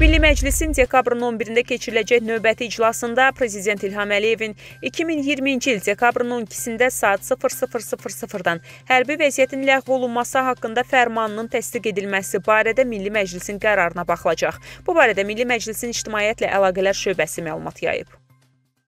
Milli Məclisin dekabrın 11-də keçiriləcək növbəti iclasında Prezident İlham Əliyevin 2020-ci il dekabrın 12-sində saat 00.00-dan hərbi vəziyyətin ləğv olunması haqqında fərmanının təsdiq edilməsi barədə Milli Məclisin qərarına baxılacaq. Bu barədə Milli Məclisin İctimaiyyətlə Əlaqələr Şöbəsi məlumat yayıb.